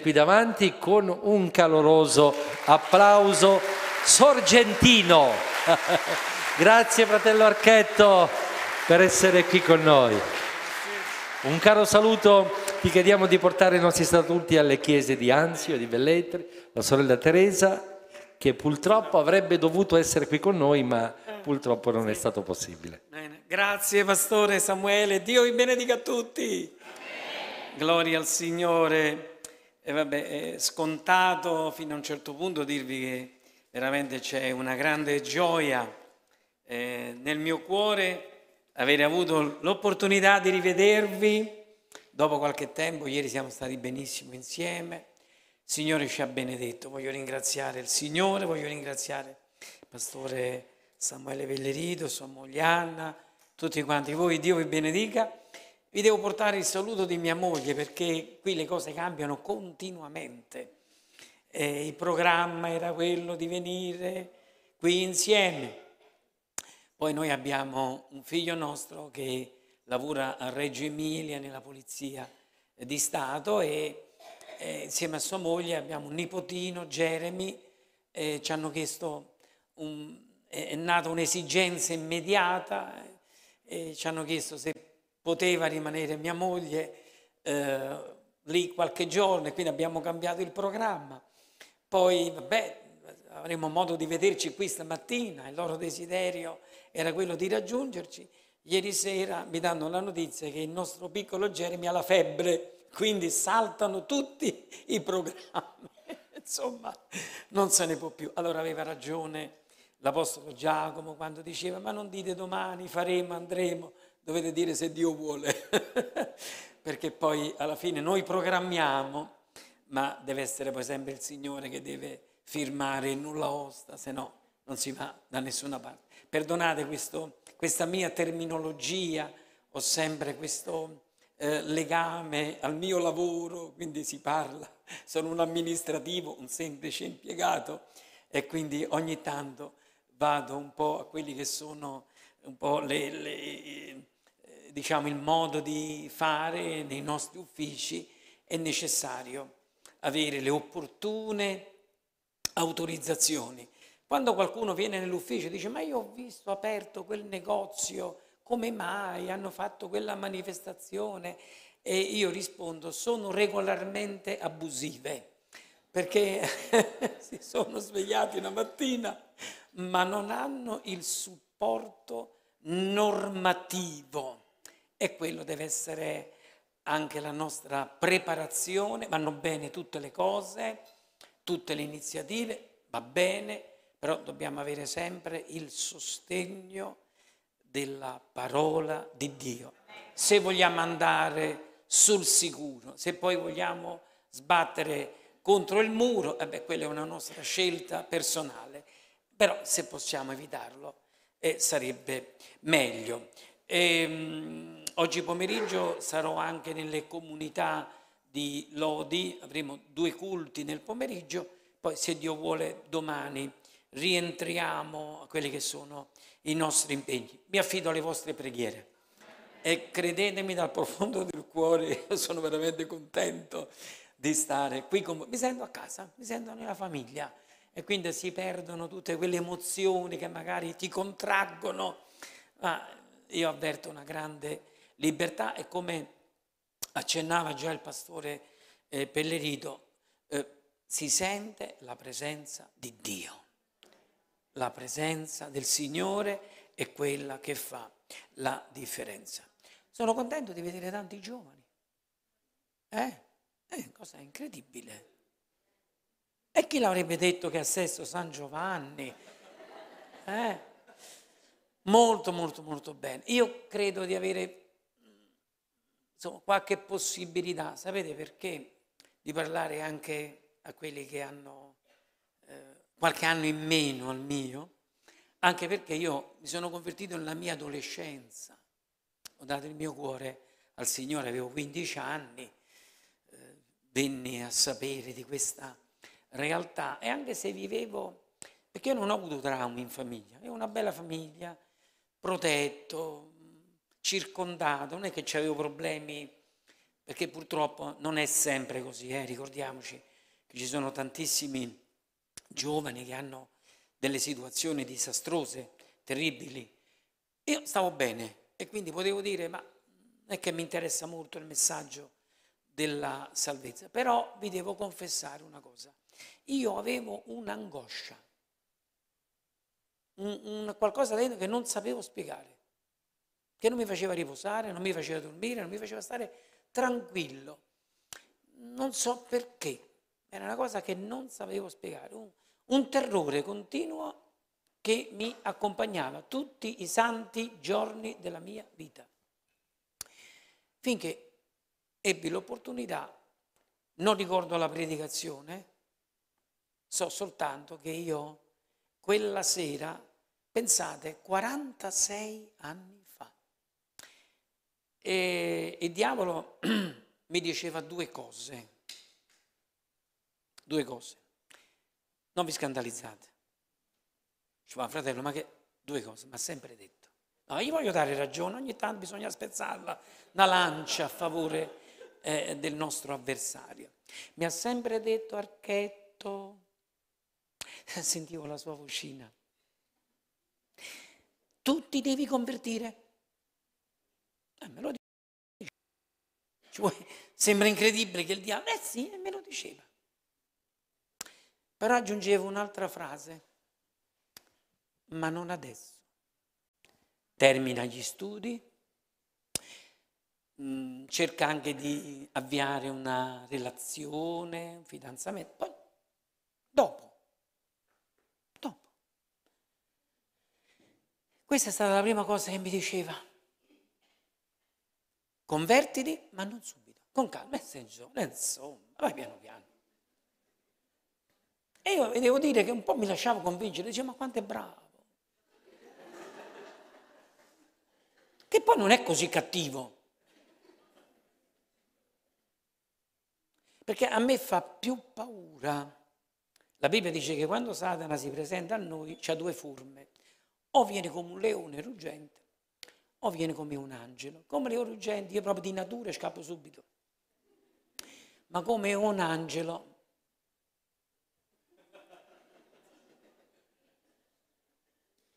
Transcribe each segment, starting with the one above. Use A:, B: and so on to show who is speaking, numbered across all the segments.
A: qui davanti con un caloroso applauso sorgentino. Grazie fratello Archetto per essere qui con noi. Un caro saluto, ti chiediamo di portare i nostri statuti alle chiese di Anzio, di Velletri, la sorella Teresa che purtroppo avrebbe dovuto essere qui con noi ma purtroppo non è stato possibile. Bene. Grazie pastore Samuele, Dio vi benedica a tutti. Gloria al Signore. E vabbè, è scontato fino a un certo punto dirvi che veramente c'è una grande gioia eh, nel mio cuore avere avuto l'opportunità di rivedervi dopo qualche tempo. Ieri siamo stati benissimo insieme. Il Signore ci ha benedetto. Voglio ringraziare il Signore, voglio ringraziare il pastore Samuele Vellerito, sua moglie Anna, tutti quanti voi. Dio vi benedica. Vi devo portare il saluto di mia moglie perché qui le cose cambiano continuamente. Eh, il programma era quello di venire qui insieme. Poi noi abbiamo un figlio nostro che lavora a Reggio Emilia nella Polizia di Stato e eh, insieme a sua moglie abbiamo un nipotino, Jeremy, eh, ci hanno chiesto, un, è nata un'esigenza immediata, eh, ci hanno chiesto se poteva rimanere mia moglie eh, lì qualche giorno e quindi abbiamo cambiato il programma. Poi, vabbè, avremo modo di vederci qui stamattina, il loro desiderio era quello di raggiungerci. Ieri sera mi danno la notizia che il nostro piccolo Jeremy ha la febbre, quindi saltano tutti i programmi. Insomma, non se ne può più. Allora aveva ragione l'Apostolo Giacomo quando diceva ma non dite domani, faremo, andremo, dovete dire se Dio vuole, perché poi alla fine noi programmiamo, ma deve essere poi sempre il Signore che deve firmare il nulla osta, se no non si va da nessuna parte. Perdonate questo, questa mia terminologia, ho sempre questo eh, legame al mio lavoro, quindi si parla, sono un amministrativo, un semplice impiegato e quindi ogni tanto vado un po' a quelli che sono un po' le, le diciamo, il modo di fare nei nostri uffici, è necessario avere le opportune autorizzazioni. Quando qualcuno viene nell'ufficio e dice ma io ho visto aperto quel negozio, come mai hanno fatto quella manifestazione? E io rispondo sono regolarmente abusive perché si sono svegliati una mattina ma non hanno il supporto normativo e quello deve essere anche la nostra preparazione, vanno bene tutte le cose, tutte le iniziative, va bene, però dobbiamo avere sempre il sostegno della parola di Dio. Se vogliamo andare sul sicuro, se poi vogliamo sbattere contro il muro, eh beh, quella è una nostra scelta personale, però se possiamo evitarlo eh, sarebbe meglio. Ehm, Oggi pomeriggio sarò anche nelle comunità di Lodi, avremo due culti nel pomeriggio, poi se Dio vuole domani rientriamo a quelli che sono i nostri impegni. Mi affido alle vostre preghiere e credetemi dal profondo del cuore, io sono veramente contento di stare qui con voi. Mi sento a casa, mi sento nella famiglia e quindi si perdono tutte quelle emozioni che magari ti contraggono, ma io avverto una grande Libertà è come accennava già il pastore eh, Pellerito, eh, si sente la presenza di Dio. La presenza del Signore è quella che fa la differenza. Sono contento di vedere tanti giovani. Eh? Eh, cosa incredibile. E chi l'avrebbe detto che ha sesso San Giovanni? Eh? Molto, molto, molto bene. Io credo di avere insomma, qualche possibilità, sapete perché, di parlare anche a quelli che hanno eh, qualche anno in meno al mio, anche perché io mi sono convertito nella mia adolescenza, ho dato il mio cuore al Signore, avevo 15 anni, eh, venni a sapere di questa realtà e anche se vivevo, perché io non ho avuto traumi in famiglia, avevo una bella famiglia, protetto, circondato, non è che c'avevo problemi, perché purtroppo non è sempre così, eh? ricordiamoci che ci sono tantissimi giovani che hanno delle situazioni disastrose, terribili. Io stavo bene e quindi potevo dire, ma non è che mi interessa molto il messaggio della salvezza, però vi devo confessare una cosa, io avevo un'angoscia, un, un qualcosa dentro che non sapevo spiegare che non mi faceva riposare, non mi faceva dormire, non mi faceva stare tranquillo. Non so perché, era una cosa che non sapevo spiegare, un, un terrore continuo che mi accompagnava tutti i santi giorni della mia vita. Finché ebbi l'opportunità, non ricordo la predicazione, so soltanto che io quella sera, pensate, 46 anni e il diavolo mi diceva due cose, due cose. Non vi scandalizzate. Dice, ma fratello, ma che due cose, ma sempre detto. No, io voglio dare ragione, ogni tanto bisogna spezzarla, una lancia a favore eh, del nostro avversario. Mi ha sempre detto Archetto, sentivo la sua vocina, tu ti devi convertire. Eh, me lo sembra incredibile che il diavolo, eh sì, e me lo diceva. Però aggiungevo un'altra frase, ma non adesso. Termina gli studi, mm, cerca anche di avviare una relazione, un fidanzamento, poi Dopo. Questa è stata la prima cosa che mi diceva. Convertiti, ma non subito, con calma, e sei insomma, vai piano piano. E io devo dire che un po' mi lasciavo convincere, dicevo, ma quanto è bravo. Che poi non è così cattivo. Perché a me fa più paura. La Bibbia dice che quando Satana si presenta a noi c'ha due forme. O viene come un leone ruggente, o viene come un angelo. Come le urgenti, io proprio di natura scappo subito. Ma come un angelo,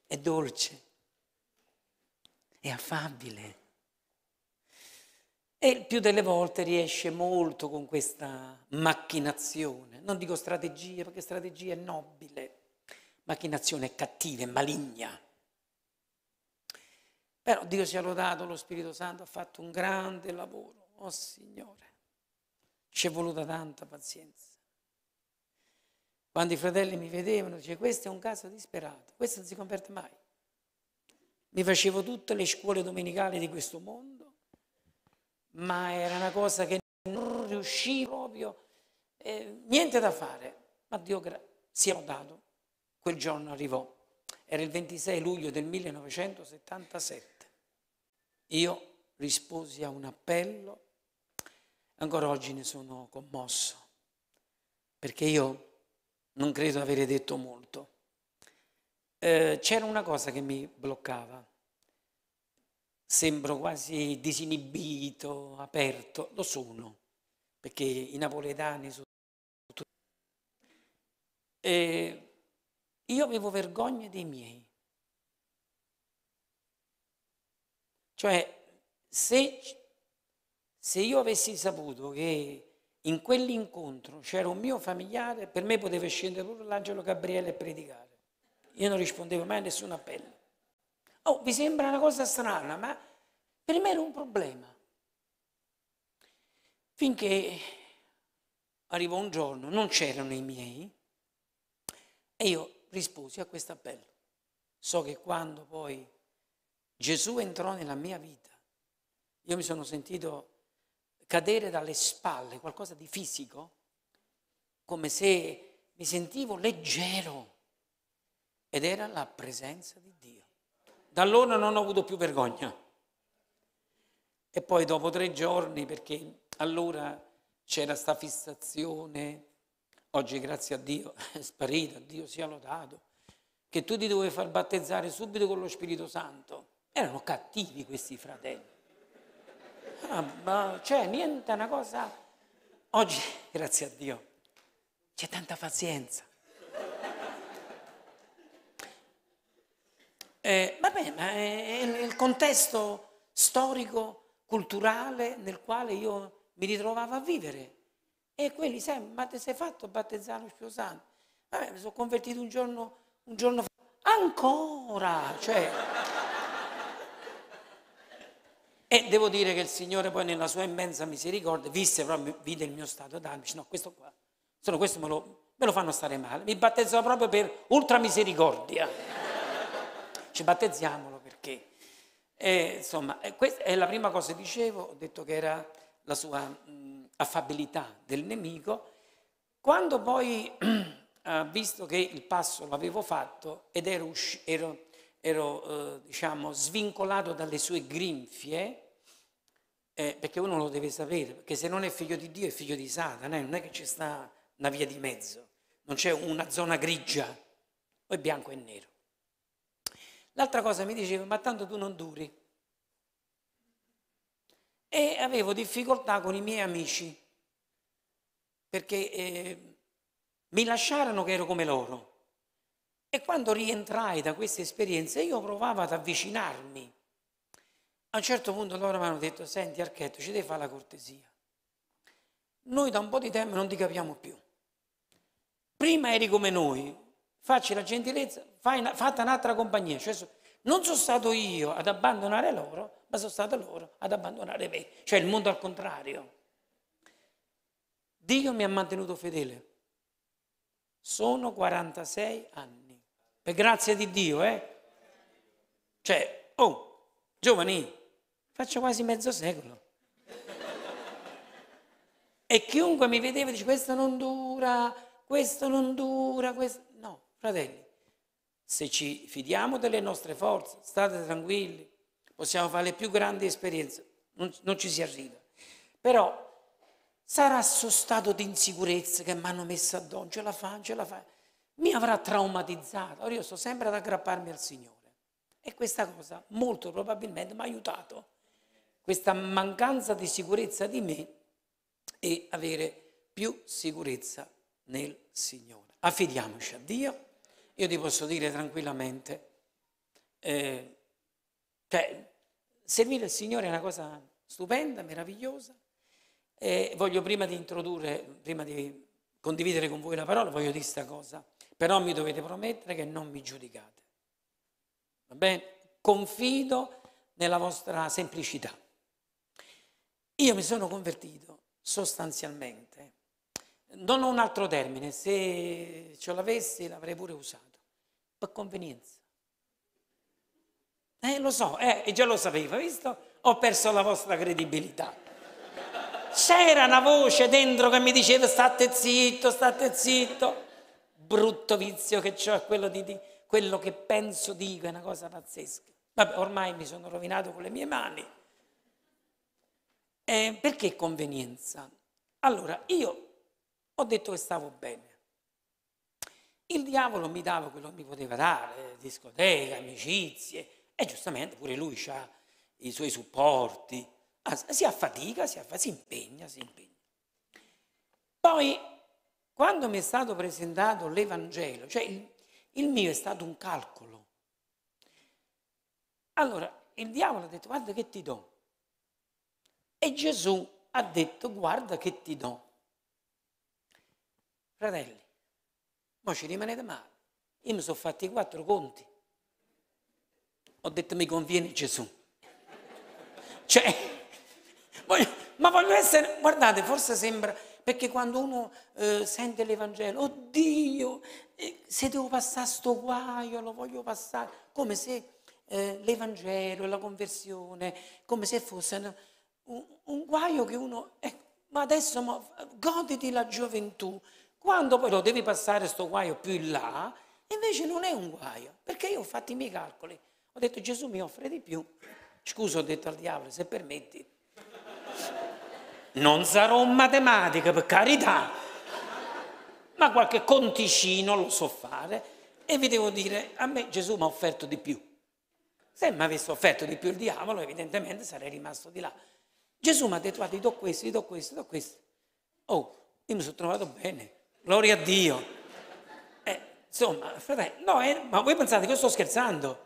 A: è dolce, è affabile e il più delle volte riesce molto con questa macchinazione. Non dico strategia perché strategia è nobile, macchinazione è cattiva, è maligna. Però Dio sia lodato, lo Spirito Santo ha fatto un grande lavoro, oh Signore. Ci è voluta tanta pazienza. Quando i fratelli mi vedevano, dice questo è un caso disperato, questo non si converte mai. Mi facevo tutte le scuole domenicali di questo mondo, ma era una cosa che non riuscivo proprio, eh, niente da fare. Ma Dio gra- si lodato. Quel giorno arrivò. Era il 26 luglio del 1977. Io risposi a un appello, ancora oggi ne sono commosso, perché io non credo avere detto molto. Eh, c'era una cosa che mi bloccava, sembro quasi disinibito, aperto, lo sono, perché i napoletani sono tutti. io avevo vergogna dei miei. Cioè, se, se io avessi saputo che in quell'incontro c'era un mio familiare, per me poteva scendere pure l'angelo Gabriele e predicare. Io non rispondevo mai a nessun appello. Oh, vi sembra una cosa strana, ma per me era un problema. Finché arrivò un giorno, non c'erano i miei, e io risposi a questo appello. So che quando poi Gesù entrò nella mia vita. Io mi sono sentito cadere dalle spalle, qualcosa di fisico, come se mi sentivo leggero. Ed era la presenza di Dio. Da allora non ho avuto più vergogna. E poi dopo tre giorni, perché allora c'era sta fissazione, oggi grazie a Dio è sparita, Dio sia lodato, che tu ti dovevi far battezzare subito con lo Spirito Santo. Erano cattivi questi fratelli. Ah, ma cioè, niente, una cosa... Oggi, grazie a Dio, c'è tanta pazienza. Eh, vabbè, ma è, è il contesto storico, culturale nel quale io mi ritrovavo a vivere. E quelli, sai, ma ti sei fatto battezzare lo Santo? Vabbè, mi sono convertito un giorno, un giorno fa. Ancora! Cioè... E devo dire che il Signore poi nella sua immensa misericordia visse proprio, vide il mio stato d'animo, dice no, questo qua, solo questo me lo, me lo fanno stare male. Mi battezzò proprio per ultra misericordia. Ci battezziamolo perché. E, eh, insomma, eh, questa è la prima cosa che dicevo, ho detto che era la sua mh, affabilità del nemico. Quando poi visto che il passo l'avevo fatto ed ero, usci- ero ero eh, diciamo, svincolato dalle sue grinfie, eh, perché uno lo deve sapere, perché se non è figlio di Dio è figlio di Satana, eh? non è che ci sta una via di mezzo, non c'è una zona grigia, o è bianco e nero. L'altra cosa mi diceva, ma tanto tu non duri. E avevo difficoltà con i miei amici, perché eh, mi lasciarono che ero come loro e quando rientrai da queste esperienze io provavo ad avvicinarmi. A un certo punto loro mi hanno detto, senti Archetto, ci devi fare la cortesia. Noi da un po' di tempo non ti capiamo più. Prima eri come noi, facci la gentilezza, fai una, fate un'altra compagnia. Cioè, non sono stato io ad abbandonare loro, ma sono stato loro ad abbandonare me. Cioè il mondo al contrario. Dio mi ha mantenuto fedele. Sono 46 anni. Per grazia di Dio, eh? Cioè, oh, giovani, faccio quasi mezzo secolo. e chiunque mi vedeva dice questo non dura, questo non dura, questo... No, fratelli, se ci fidiamo delle nostre forze, state tranquilli, possiamo fare le più grandi esperienze, non, non ci si arriva. Però sarà sostato di insicurezza che mi hanno messo addosso, ce la fa, ce la fa mi avrà traumatizzato. Ora io sto sempre ad aggrapparmi al Signore e questa cosa molto probabilmente mi ha aiutato. Questa mancanza di sicurezza di me e avere più sicurezza nel Signore. Affidiamoci a Dio. Io ti posso dire tranquillamente, eh, cioè, servire il Signore è una cosa stupenda, meravigliosa. Eh, voglio prima di introdurre, prima di condividere con voi la parola, voglio dire questa cosa però mi dovete promettere che non mi giudicate. Va bene? Confido nella vostra semplicità. Io mi sono convertito sostanzialmente. Non ho un altro termine, se ce l'avessi l'avrei pure usato, per convenienza. Eh, lo so, eh, già lo sapevo, visto? Ho perso la vostra credibilità. C'era una voce dentro che mi diceva state zitto, state zitto brutto vizio che ho è quello di, di quello che penso dico, è una cosa pazzesca. Vabbè, ormai mi sono rovinato con le mie mani. Eh, perché convenienza? Allora, io ho detto che stavo bene. Il diavolo mi dava quello che mi poteva dare, discoteche, amicizie, e giustamente pure lui ha i suoi supporti. Ah, si affatica, si, affatica, si impegna, si impegna. Poi quando mi è stato presentato l'Evangelo, cioè il, il mio è stato un calcolo. Allora il diavolo ha detto guarda che ti do. E Gesù ha detto guarda che ti do. Fratelli, ma ci rimanete male. Io mi sono fatti i quattro conti. Ho detto mi conviene Gesù. Cioè, voglio, ma voglio essere, guardate, forse sembra perché quando uno eh, sente l'Evangelo, oddio, eh, se devo passare sto guaio, lo voglio passare, come se eh, l'Evangelo, la conversione, come se fosse un, un, guaio che uno... Eh, ma adesso ma, goditi la gioventù, quando poi lo devi passare sto guaio più in là, invece non è un guaio, perché io ho fatto i miei calcoli, ho detto Gesù mi offre di più, scusa ho detto al diavolo se permetti, non sarò un matematico, per carità, ma qualche conticino lo so fare e vi devo dire, a me Gesù mi ha offerto di più. Se mi avesse offerto di più il diavolo, evidentemente sarei rimasto di là. Gesù mi ha detto, guarda, ti do questo, ti do questo, ti do questo. Oh, io mi sono trovato bene, gloria a Dio. Eh, insomma, fratello, no, eh, ma voi pensate che io sto scherzando?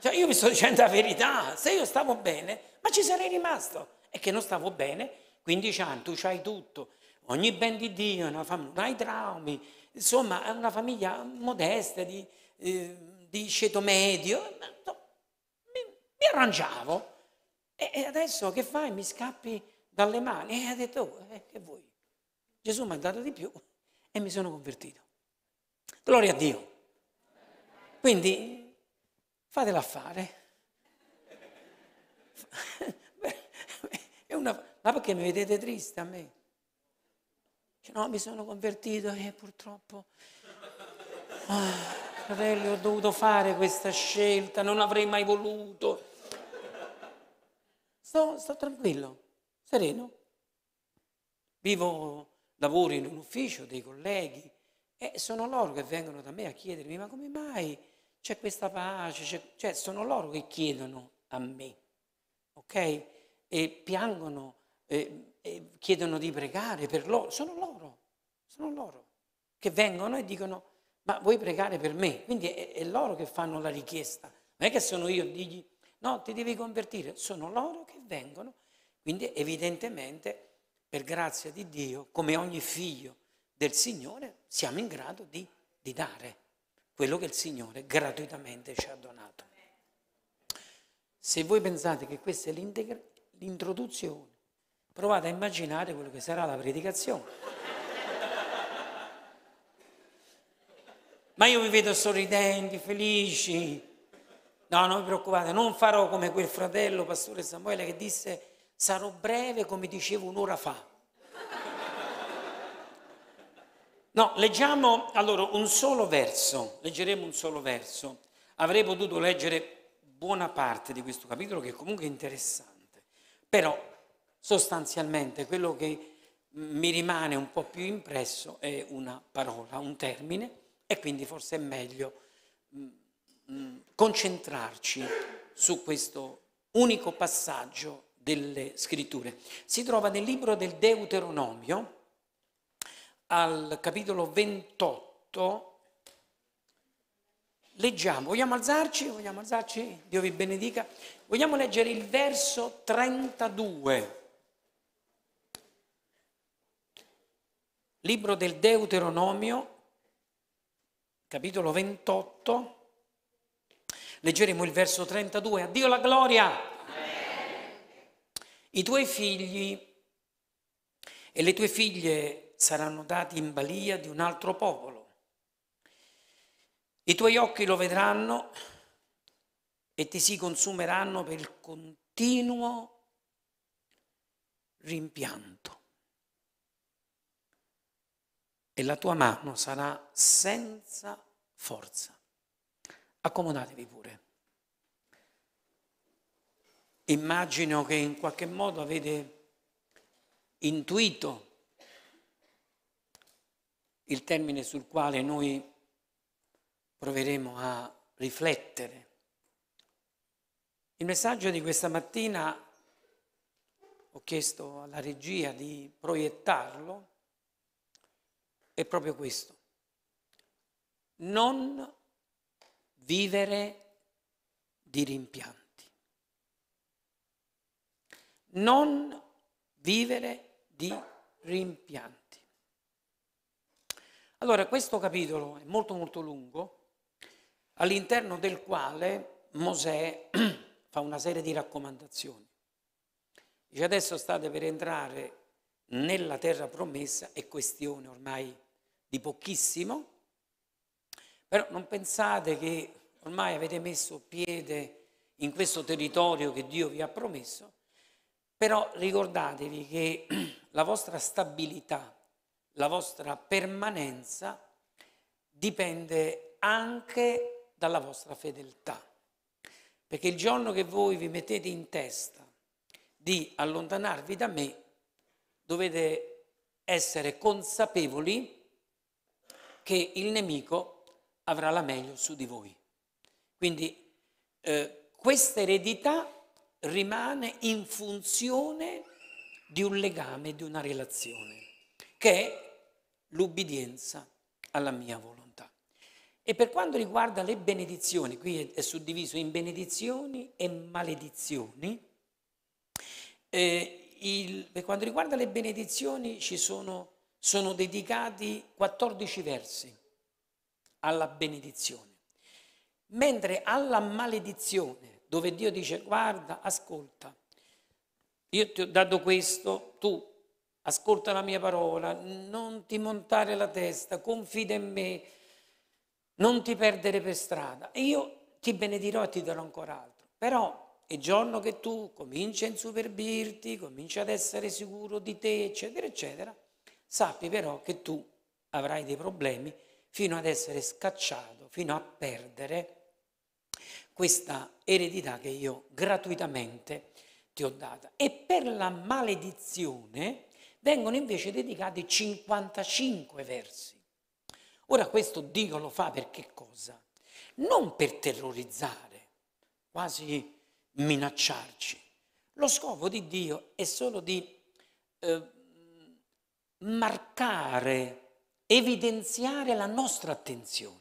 A: Cioè, io vi sto dicendo la verità, se io stavo bene, ma ci sarei rimasto e che non stavo bene, 15 anni, tu c'hai tutto, ogni ben di Dio, una fam- non hai traumi, insomma è una famiglia modesta, di, eh, di ceto medio, mi, mi arrangiavo e, e, adesso che fai? Mi scappi dalle mani e ha detto, oh, eh, che vuoi? Gesù mi ha dato di più e mi sono convertito. Gloria a Dio. Quindi fatela fare. Una, ma perché mi vedete triste a me? Dice, no, mi sono convertito e eh, purtroppo, ah, fratelli, ho dovuto fare questa scelta, non avrei mai voluto. Sto, sto tranquillo, sereno. Vivo, lavoro in un ufficio dei colleghi e sono loro che vengono da me a chiedermi, ma come mai c'è questa pace? C'è, cioè, sono loro che chiedono a me, ok? ok? e piangono, e, e chiedono di pregare per loro, sono loro, sono loro che vengono e dicono ma vuoi pregare per me? Quindi è, è loro che fanno la richiesta, non è che sono io a dirgli no, ti devi convertire, sono loro che vengono, quindi evidentemente per grazia di Dio, come ogni figlio del Signore, siamo in grado di, di dare quello che il Signore gratuitamente ci ha donato. Se voi pensate che questa è l'integra, l'introduzione. Provate a immaginare quello che sarà la predicazione. Ma io vi vedo sorridenti, felici. No, non vi preoccupate, non farò come quel fratello pastore Samuele che disse sarò breve come dicevo un'ora fa. No, leggiamo allora un solo verso, leggeremo un solo verso. Avrei potuto leggere buona parte di questo capitolo che comunque è interessante. Però sostanzialmente quello che mi rimane un po' più impresso è una parola, un termine e quindi forse è meglio mm, mm, concentrarci su questo unico passaggio delle scritture. Si trova nel libro del Deuteronomio al capitolo 28 Leggiamo, vogliamo alzarci? Vogliamo alzarci? Dio vi benedica. Vogliamo leggere il verso 32. Libro del Deuteronomio, capitolo 28. Leggeremo il verso 32. Addio la gloria. I tuoi figli e le tue figlie saranno dati in balia di un altro popolo i tuoi occhi lo vedranno e ti si consumeranno per il continuo rimpianto. E la tua mano sarà senza forza. Accomodatevi pure. Immagino che in qualche modo avete intuito il termine sul quale noi proveremo a riflettere. Il messaggio di questa mattina ho chiesto alla regia di proiettarlo è proprio questo. Non vivere di rimpianti. Non vivere di rimpianti. Allora, questo capitolo è molto molto lungo, all'interno del quale Mosè fa una serie di raccomandazioni. Dice adesso state per entrare nella terra promessa, è questione ormai di pochissimo, però non pensate che ormai avete messo piede in questo territorio che Dio vi ha promesso, però ricordatevi che la vostra stabilità, la vostra permanenza dipende anche dalla vostra fedeltà. Perché il giorno che voi vi mettete in testa di allontanarvi da me, dovete essere consapevoli che il nemico avrà la meglio su di voi. Quindi eh, questa eredità rimane in funzione di un legame, di una relazione, che è l'ubbidienza alla mia volontà. E per quanto riguarda le benedizioni, qui è suddiviso in benedizioni e maledizioni, eh, il, per quanto riguarda le benedizioni ci sono, sono dedicati 14 versi alla benedizione, mentre alla maledizione, dove Dio dice guarda, ascolta, io ti ho dato questo, tu ascolta la mia parola, non ti montare la testa, confida in me, non ti perdere per strada, e io ti benedirò e ti darò ancora altro. Però il giorno che tu cominci a insuperbirti, cominci ad essere sicuro di te, eccetera, eccetera, sappi però che tu avrai dei problemi fino ad essere scacciato, fino a perdere questa eredità che io gratuitamente ti ho data. E per la maledizione vengono invece dedicati 55 versi. Ora questo Dio lo fa per che cosa? Non per terrorizzare, quasi minacciarci. Lo scopo di Dio è solo di eh, marcare, evidenziare la nostra attenzione.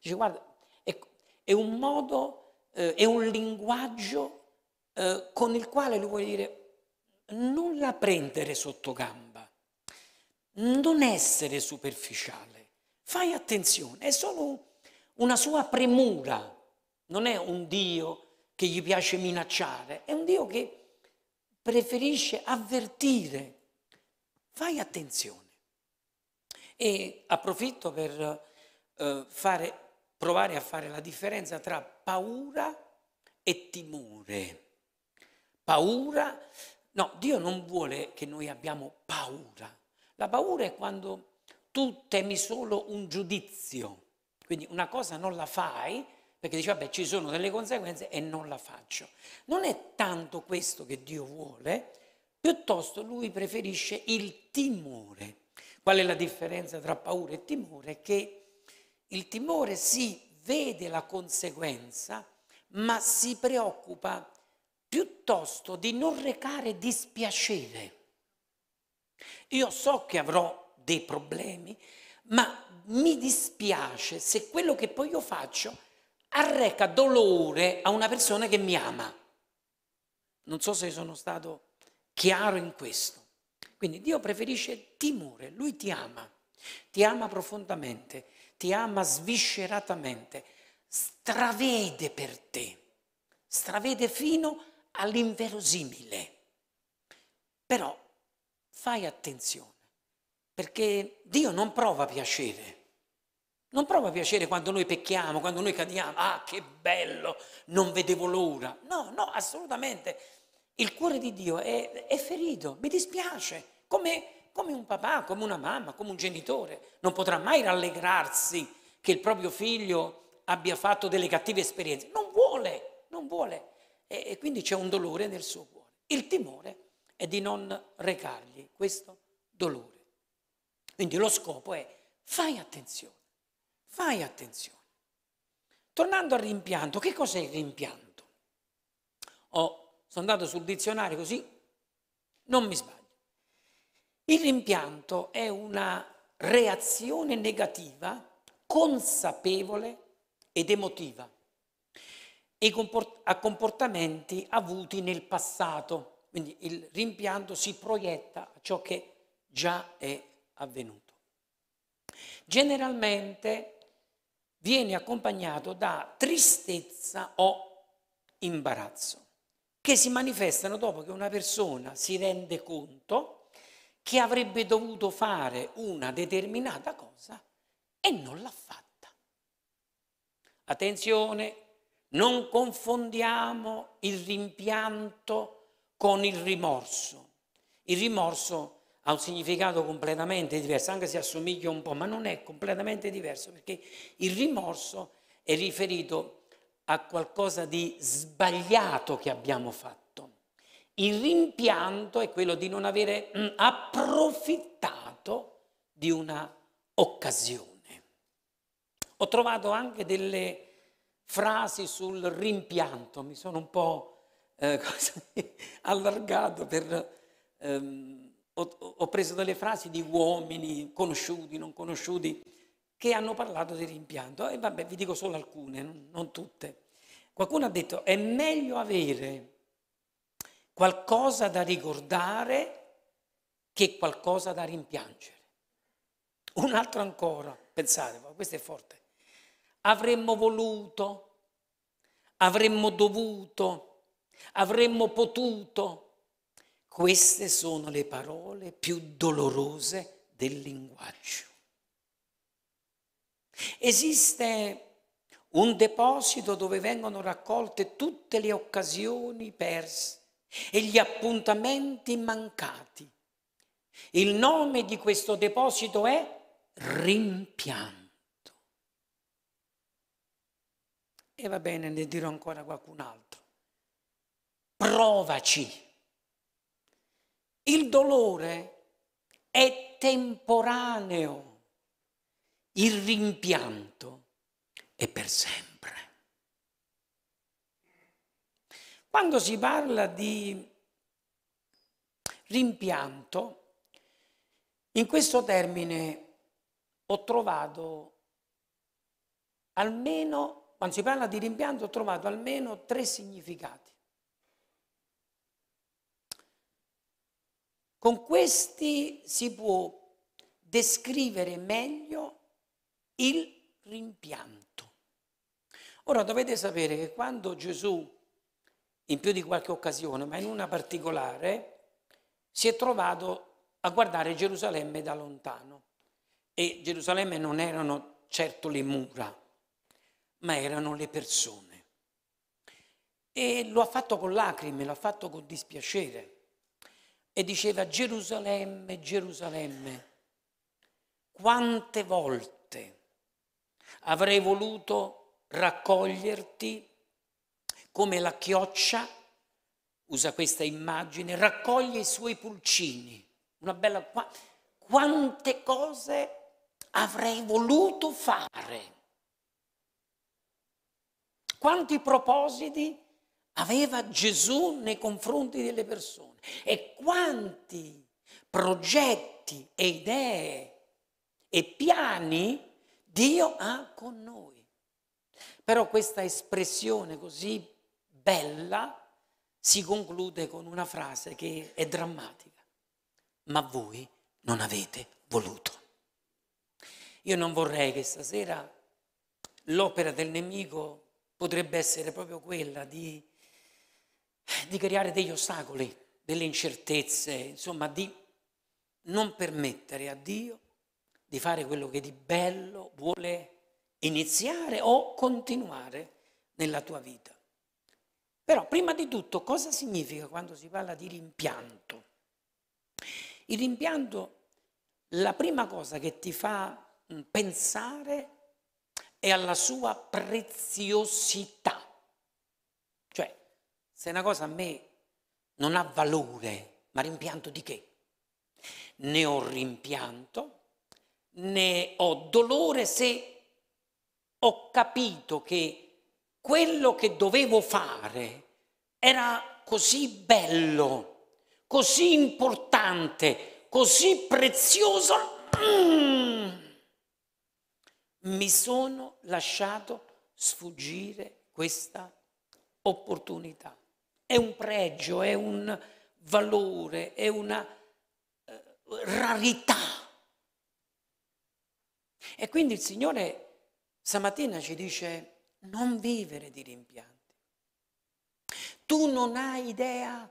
A: Dice, guarda, è, ecco, è un modo, eh, è un linguaggio eh, con il quale lui vuole dire non la prendere sotto gamba, non essere superficiale Fai attenzione, è solo una sua premura, non è un Dio che gli piace minacciare, è un Dio che preferisce avvertire. Fai attenzione. E approfitto per eh, fare, provare a fare la differenza tra paura e timore. Paura, no, Dio non vuole che noi abbiamo paura. La paura è quando tu temi solo un giudizio. Quindi una cosa non la fai perché dici vabbè ci sono delle conseguenze e non la faccio. Non è tanto questo che Dio vuole, piuttosto lui preferisce il timore. Qual è la differenza tra paura e timore? Che il timore si vede la conseguenza, ma si preoccupa piuttosto di non recare dispiacere. Io so che avrò dei problemi, ma mi dispiace se quello che poi io faccio arreca dolore a una persona che mi ama. Non so se sono stato chiaro in questo. Quindi Dio preferisce timore, Lui ti ama, ti ama profondamente, ti ama svisceratamente, stravede per te, stravede fino all'inverosimile. Però fai attenzione perché Dio non prova piacere. Non prova piacere quando noi pecchiamo, quando noi cadiamo. Ah, che bello, non vedevo l'ora. No, no, assolutamente. Il cuore di Dio è, è ferito, mi dispiace, come, come un papà, come una mamma, come un genitore. Non potrà mai rallegrarsi che il proprio figlio abbia fatto delle cattive esperienze. Non vuole, non vuole. E, e quindi c'è un dolore nel suo cuore. Il timore è di non recargli questo dolore. Quindi lo scopo è fai attenzione, fai attenzione. Tornando al rimpianto, che cos'è il rimpianto? Oh, sono andato sul dizionario così, non mi sbaglio. Il rimpianto è una reazione negativa, consapevole ed emotiva a comportamenti avuti nel passato. Quindi il rimpianto si proietta a ciò che già è avvenuto. Generalmente viene accompagnato da tristezza o imbarazzo, che si manifestano dopo che una persona si rende conto che avrebbe dovuto fare una determinata cosa e non l'ha fatta. Attenzione, non confondiamo il rimpianto con il rimorso. Il rimorso ha un significato completamente diverso, anche se assomiglia un po', ma non è completamente diverso perché il rimorso è riferito a qualcosa di sbagliato che abbiamo fatto. Il rimpianto è quello di non avere mm, approfittato di una occasione. Ho trovato anche delle frasi sul rimpianto, mi sono un po' eh, così, allargato per... Ehm, ho, ho preso delle frasi di uomini conosciuti, non conosciuti, che hanno parlato di rimpianto. E vabbè, vi dico solo alcune, non tutte. Qualcuno ha detto è meglio avere qualcosa da ricordare che qualcosa da rimpiangere. Un altro ancora, pensate, questo è forte. Avremmo voluto, avremmo dovuto, avremmo potuto, queste sono le parole più dolorose del linguaggio. Esiste un deposito dove vengono raccolte tutte le occasioni perse e gli appuntamenti mancati. Il nome di questo deposito è rimpianto. E va bene, ne dirò ancora qualcun altro. Provaci. Il dolore è temporaneo, il rimpianto è per sempre. Quando si parla di rimpianto, in questo termine ho trovato almeno, quando si parla di rimpianto, ho trovato almeno tre significati. Con questi si può descrivere meglio il rimpianto. Ora dovete sapere che quando Gesù, in più di qualche occasione, ma in una particolare, si è trovato a guardare Gerusalemme da lontano. E Gerusalemme non erano certo le mura, ma erano le persone. E lo ha fatto con lacrime, lo ha fatto con dispiacere e diceva Gerusalemme, Gerusalemme, quante volte avrei voluto raccoglierti come la chioccia, usa questa immagine, raccoglie i suoi pulcini, una bella... quante cose avrei voluto fare, quanti propositi aveva Gesù nei confronti delle persone e quanti progetti e idee e piani Dio ha con noi. Però questa espressione così bella si conclude con una frase che è drammatica. Ma voi non avete voluto. Io non vorrei che stasera l'opera del nemico potrebbe essere proprio quella di di creare degli ostacoli, delle incertezze, insomma di non permettere a Dio di fare quello che di bello vuole iniziare o continuare nella tua vita. Però prima di tutto cosa significa quando si parla di rimpianto? Il rimpianto, la prima cosa che ti fa mm, pensare è alla sua preziosità se una cosa a me non ha valore, ma rimpianto di che? Ne ho rimpianto, ne ho dolore se ho capito che quello che dovevo fare era così bello, così importante, così prezioso. Mm, mi sono lasciato sfuggire questa opportunità è un pregio, è un valore, è una eh, rarità. E quindi il Signore stamattina ci dice non vivere di rimpianti. Tu non hai idea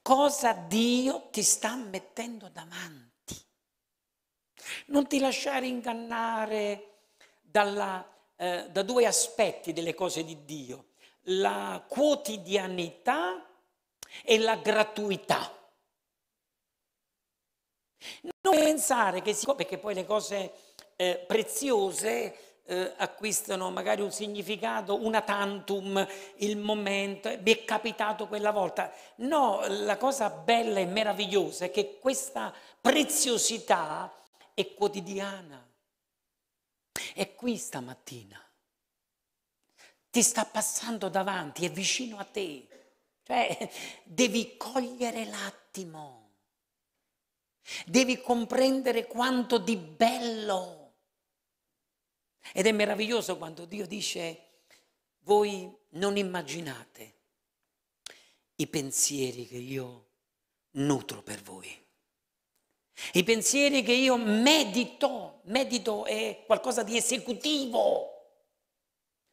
A: cosa Dio ti sta mettendo davanti. Non ti lasciare ingannare dalla, eh, da due aspetti delle cose di Dio la quotidianità e la gratuità. Non pensare che si... perché poi le cose eh, preziose eh, acquistano magari un significato, una tantum, il momento, eh, mi è capitato quella volta. No, la cosa bella e meravigliosa è che questa preziosità è quotidiana. È qui stamattina ti sta passando davanti, è vicino a te. Cioè, devi cogliere l'attimo. Devi comprendere quanto di bello. Ed è meraviglioso quando Dio dice, voi non immaginate i pensieri che io nutro per voi. I pensieri che io medito, medito è qualcosa di esecutivo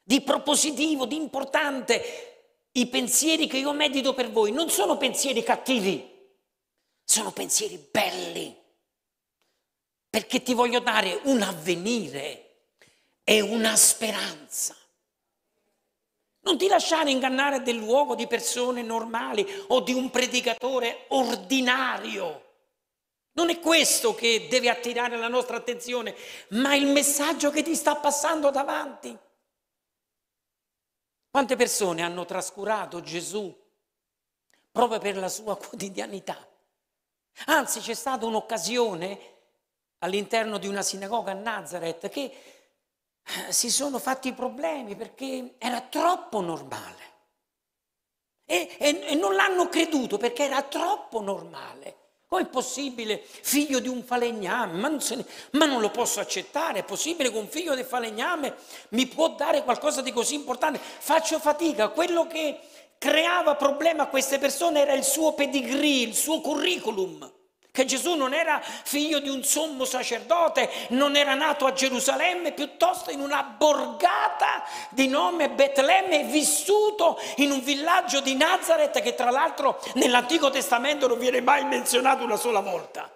A: di propositivo, di importante. I pensieri che io medito per voi non sono pensieri cattivi, sono pensieri belli, perché ti voglio dare un avvenire e una speranza. Non ti lasciare ingannare del luogo di persone normali o di un predicatore ordinario. Non è questo che deve attirare la nostra attenzione, ma il messaggio che ti sta passando davanti. Quante persone hanno trascurato Gesù proprio per la sua quotidianità? Anzi, c'è stata un'occasione all'interno di una sinagoga a Nazareth che eh, si sono fatti problemi perché era troppo normale. E, e, e non l'hanno creduto perché era troppo normale. Com'è possibile? Figlio di un falegname, ma non, ne, ma non, lo posso accettare. È possibile che un figlio del falegname mi può dare qualcosa di così importante? Faccio fatica. Quello che creava problema a queste persone era il suo pedigree, il suo curriculum che Gesù non era figlio di un sommo sacerdote, non era nato a Gerusalemme, piuttosto in una borgata di nome Betlemme, vissuto in un villaggio di Nazareth che tra l'altro nell'Antico Testamento non viene mai menzionato una sola volta.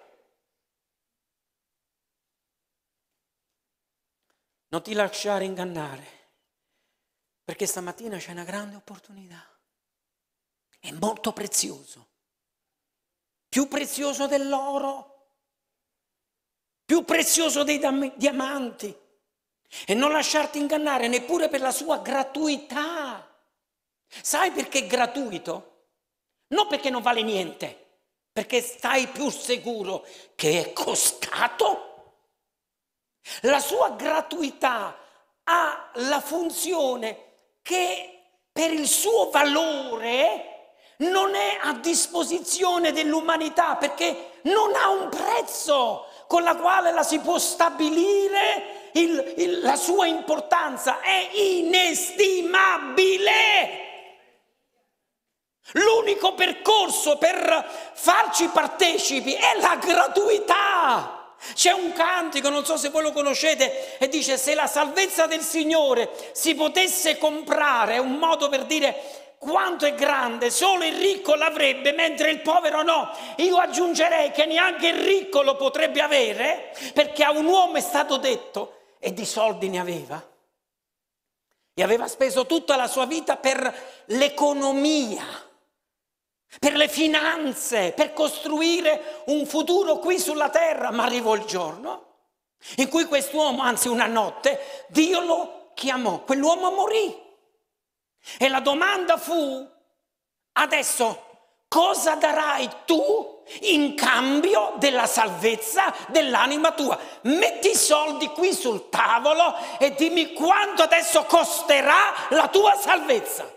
A: Non ti lasciare ingannare, perché stamattina c'è una grande opportunità. È molto prezioso più prezioso dell'oro, più prezioso dei diamanti. E non lasciarti ingannare neppure per la sua gratuità. Sai perché è gratuito? Non perché non vale niente, perché stai più sicuro che è costato. La sua gratuità ha la funzione che per il suo valore non è a disposizione dell'umanità perché non ha un prezzo con la quale la si può stabilire il, il, la sua importanza, è inestimabile. L'unico percorso per farci partecipi è la gratuità. C'è un cantico, non so se voi lo conoscete, e dice se la salvezza del Signore si potesse comprare, è un modo per dire quanto è grande, solo il ricco l'avrebbe mentre il povero no. Io aggiungerei che neanche il ricco lo potrebbe avere perché a un uomo è stato detto e di soldi ne aveva. E aveva speso tutta la sua vita per l'economia, per le finanze, per costruire un futuro qui sulla terra, ma arrivò il giorno in cui quest'uomo, anzi una notte, Dio lo chiamò, quell'uomo morì e la domanda fu, adesso cosa darai tu in cambio della salvezza dell'anima tua? Metti i soldi qui sul tavolo e dimmi quanto adesso costerà la tua salvezza.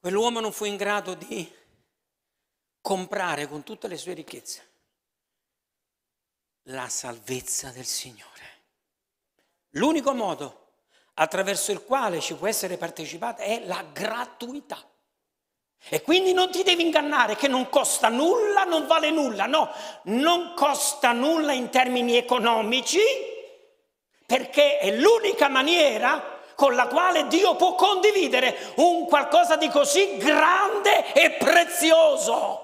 A: Quell'uomo non fu in grado di comprare con tutte le sue ricchezze la salvezza del Signore. L'unico modo attraverso il quale ci può essere partecipata è la gratuità. E quindi non ti devi ingannare che non costa nulla, non vale nulla, no, non costa nulla in termini economici, perché è l'unica maniera con la quale Dio può condividere un qualcosa di così grande e prezioso.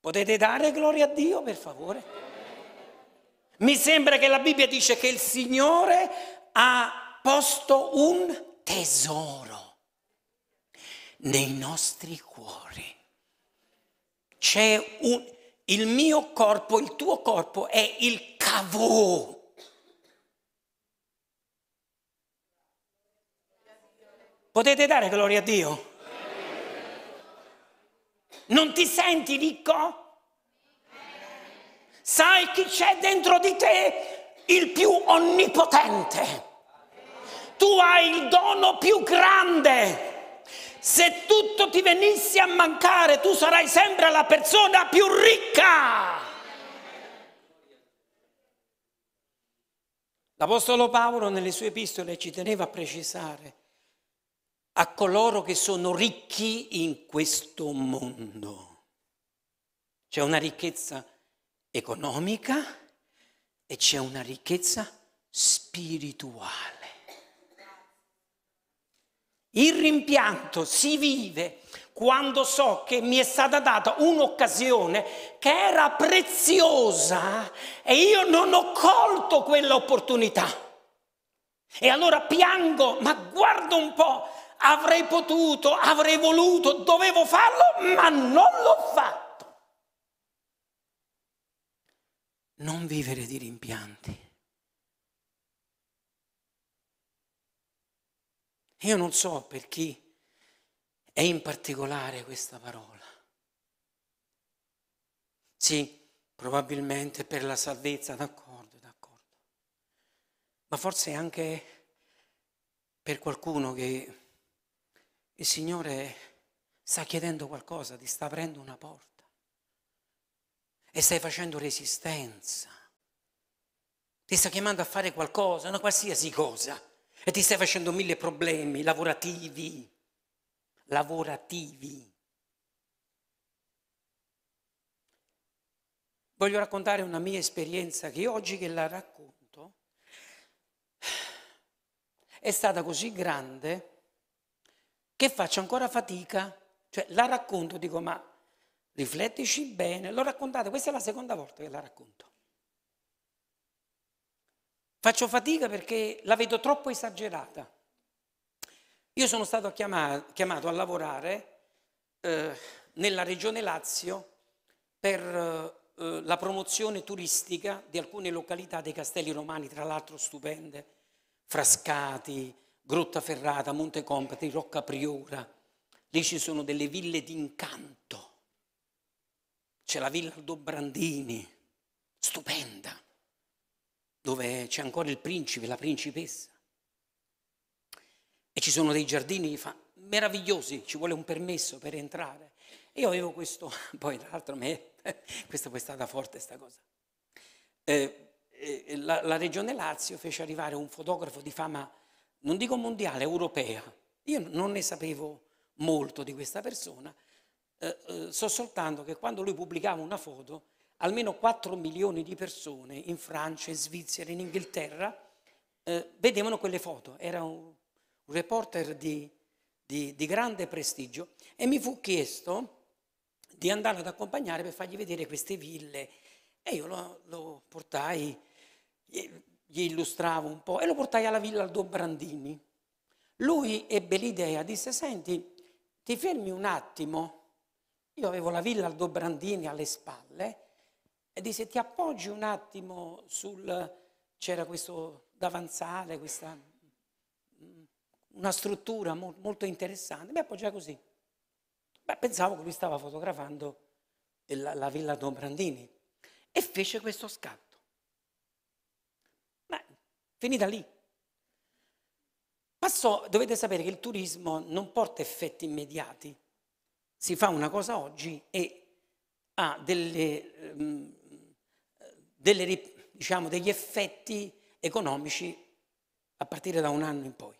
A: Potete dare gloria a Dio, per favore? Mi sembra che la Bibbia dice che il Signore ha posto un tesoro nei nostri cuori. C'è un, il mio corpo, il tuo corpo è il cavò. Potete dare gloria a Dio? Non ti senti ricco? Sai chi c'è dentro di te? Il più onnipotente. Tu hai il dono più grande. Se tutto ti venisse a mancare, tu sarai sempre la persona più ricca. L'Apostolo Paolo nelle sue epistole ci teneva a precisare a coloro che sono ricchi in questo mondo. C'è una ricchezza economica e c'è una ricchezza spirituale. Il rimpianto si vive quando so che mi è stata data un'occasione che era preziosa e io non ho colto quell'opportunità. E allora piango, ma guarda un po', avrei potuto, avrei voluto, dovevo farlo, ma non l'ho fatto. non vivere di rimpianti. Io non so per chi è in particolare questa parola. Sì, probabilmente per la salvezza, d'accordo, d'accordo. Ma forse anche per qualcuno che il Signore sta chiedendo qualcosa, ti sta aprendo una porta e stai facendo resistenza. Ti sta chiamando a fare qualcosa, una qualsiasi cosa, e ti stai facendo mille problemi lavorativi, lavorativi. Voglio raccontare una mia esperienza che oggi che la racconto è stata così grande che faccio ancora fatica, cioè la racconto, dico ma riflettici bene, l'ho raccontata, questa è la seconda volta che la racconto. Faccio fatica perché la vedo troppo esagerata. Io sono stato chiamato, chiamato a lavorare eh, nella regione Lazio per eh, eh, la promozione turistica di alcune località dei castelli romani, tra l'altro stupende, Frascati, Grottaferrata, Compati, Rocca Priora. Lì ci sono delle ville d'incanto c'è la Villa Dobrandini, stupenda, dove c'è ancora il principe, la principessa. E ci sono dei giardini fa, meravigliosi, ci vuole un permesso per entrare. E io avevo questo, poi tra l'altro, me, questa è stata forte questa cosa. Eh, eh, la, la regione Lazio fece arrivare un fotografo di fama, non dico mondiale, europea. Io non ne sapevo molto di questa persona, eh, eh so soltanto che quando lui pubblicava una foto, almeno 4 milioni di persone in Francia, in Svizzera, in Inghilterra, eh, vedevano quelle foto. Era un, un reporter di, di, di, grande prestigio e mi fu chiesto di andare ad accompagnare per fargli vedere queste ville e io lo, lo portai, gli, gli illustravo un po' e lo portai alla villa Aldo Brandini. Lui ebbe l'idea, disse, senti, ti fermi un attimo io avevo la villa Aldo Brandini alle spalle e disse ti appoggi un attimo sul... c'era questo davanzale, questa... Mm, una struttura mo molto interessante, mi appoggia così. Beh, pensavo che lui stava fotografando la, la villa Don Brandini e fece questo scatto. Ma finita lì. Passò, dovete sapere che il turismo non porta effetti immediati, si fa una cosa oggi e ha delle, ehm, delle, diciamo, degli effetti economici a partire da un anno in poi.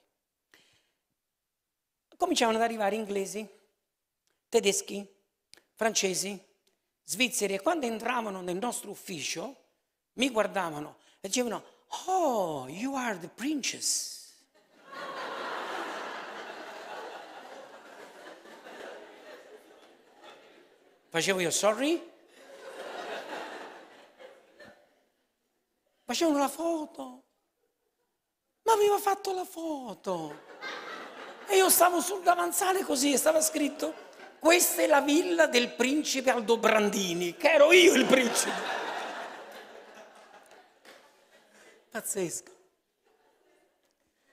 A: Cominciavano ad arrivare inglesi, tedeschi, francesi, svizzeri e quando entravano nel nostro ufficio mi guardavano e dicevano, oh, you are the princess. Facevo io, sorry? Facevano la foto. Ma aveva fatto la foto. E io stavo sul davanzale così e stava scritto, questa è la villa del principe Aldobrandini, che ero io il principe. Pazzesco.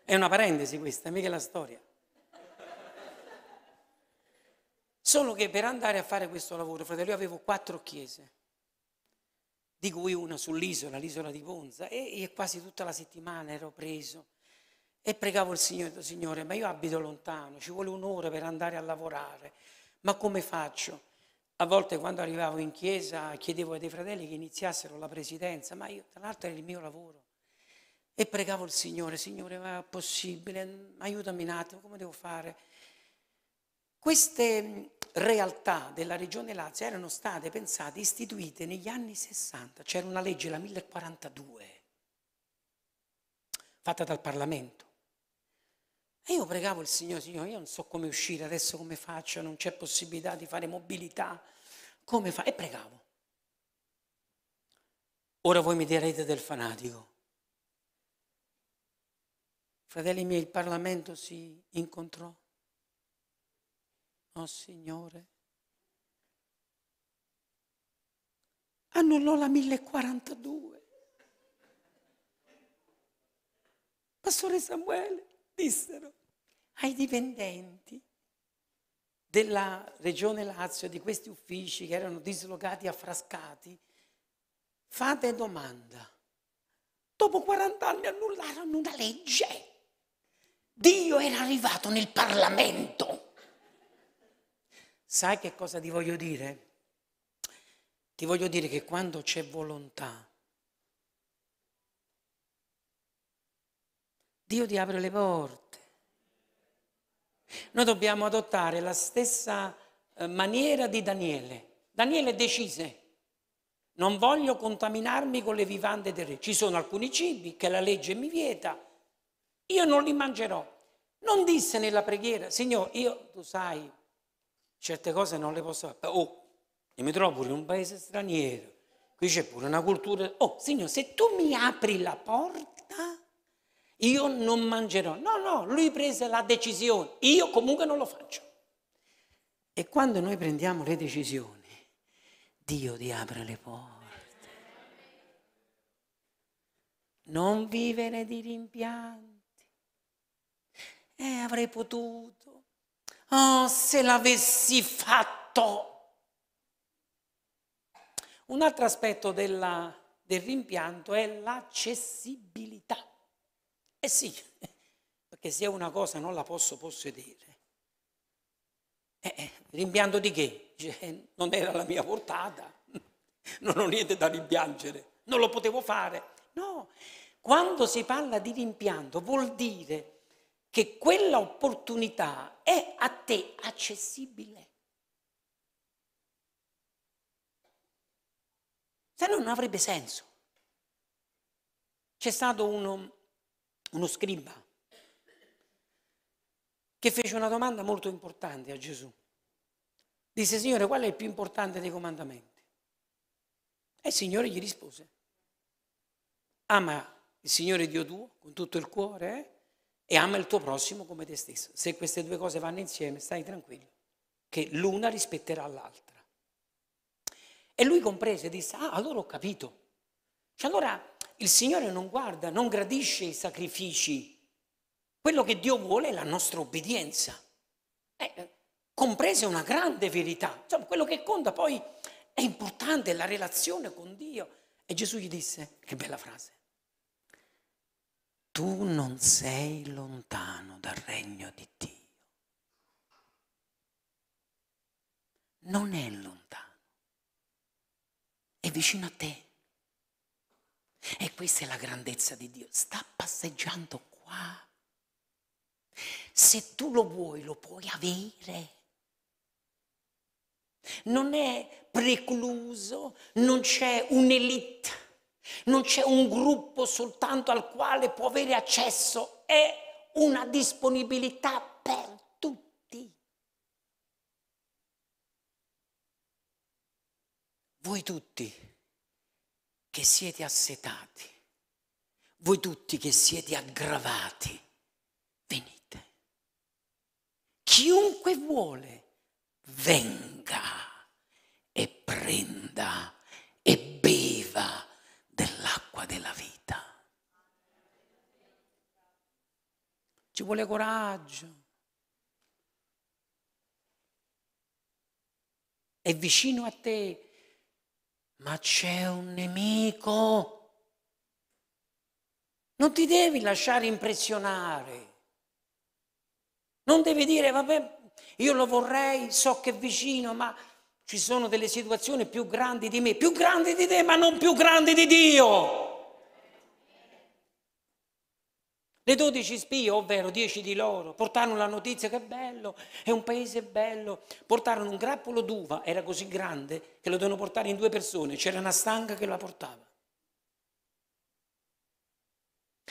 A: È una parentesi questa, mica la storia. Solo che per andare a fare questo lavoro, fratello, io avevo quattro chiese, di cui una sull'isola, l'isola di Ponza, e, e quasi tutta la settimana ero preso e pregavo il Signore, Signore, ma io abito lontano, ci vuole un'ora per andare a lavorare, ma come faccio? A volte quando arrivavo in chiesa chiedevo ai dei fratelli che iniziassero la presidenza, ma io, tra l'altro era il mio lavoro. E pregavo il Signore, Signore, ma è possibile, aiutami un attimo, come devo fare? Queste mm, realtà della regione Lazio erano state pensate, istituite negli anni 60, c'era una legge, la 1042, fatta dal Parlamento. E io pregavo il Signore, Signore, io non so come uscire adesso, come faccio, non c'è possibilità di fare mobilità, come fa? E pregavo. Ora voi mi direte del fanatico. Fratelli miei, il Parlamento si incontrò Oh Signore, annullò la 1042. Pastore Samuele, dissero ai dipendenti della regione Lazio, di questi uffici che erano dislocati a Frascati, fate domanda. Dopo 40 anni annullarono una legge. Dio era arrivato nel Parlamento. Sai che cosa ti voglio dire? Ti voglio dire che quando c'è volontà, Dio ti apre le porte. Noi dobbiamo adottare la stessa eh, maniera di Daniele. Daniele decise, non voglio contaminarmi con le vivande del re. Ci sono alcuni cibi che la legge mi vieta, io non li mangerò. Non disse nella preghiera, Signore, io, tu sai, certe cose non le posso fare. Oh, io mi trovo pure in un paese straniero, qui c'è pure una cultura. Oh, signore, se tu mi apri la porta, io non mangerò. No, no, lui prese la decisione, io comunque non lo faccio. E quando noi prendiamo le decisioni, Dio ti apre le porte. Non vivere di rimpianti. Eh, avrei potuto. Oh, se l'avessi fatto! Un altro aspetto della, del rimpianto è l'accessibilità. Eh sì, perché se una cosa non la posso possedere. Eh, eh rimpianto di che? Cioè, non era la mia portata, non ho niente da rimpiangere, non lo potevo fare. No, quando si parla di rimpianto vuol dire che quella opportunità è a te accessibile. Se no non avrebbe senso. C'è stato uno, uno scriba che fece una domanda molto importante a Gesù. Disse, Signore, qual è il più importante dei comandamenti? E il Signore gli rispose, ama il Signore Dio tuo con tutto il cuore, eh? e ama il tuo prossimo come te stesso. Se queste due cose vanno insieme, stai tranquillo, che l'una rispetterà l'altra. E lui comprese e disse, ah, allora ho capito. Cioè, allora il Signore non guarda, non gradisce i sacrifici. Quello che Dio vuole è la nostra obbedienza. Eh, eh comprese una grande verità. Insomma, quello che conta poi è importante, è la relazione con Dio. E Gesù gli disse, che bella frase, tu non sei lontano dal regno di Dio. Non è lontano, è vicino a te. E questa è la grandezza di Dio. Sta passeggiando qua. Se tu lo vuoi, lo puoi avere. Non è precluso, non c'è un'elite non c'è un gruppo soltanto al quale può avere accesso, è una disponibilità per tutti. Voi tutti che siete assetati, voi tutti che siete aggravati, venite. Chiunque vuole, venga e prenda ci vuole coraggio. È vicino a te, ma c'è un nemico. Non ti devi lasciare impressionare. Non devi dire, vabbè, io lo vorrei, so che è vicino, ma ci sono delle situazioni più grandi di me, più grandi di te, ma non più grandi di Dio. Le dodici spie, ovvero dieci di loro, portarono la notizia che è bello, è un paese bello. Portarono un grappolo d'uva, era così grande che lo dovevano portare in due persone, c'era una stanga che la portava.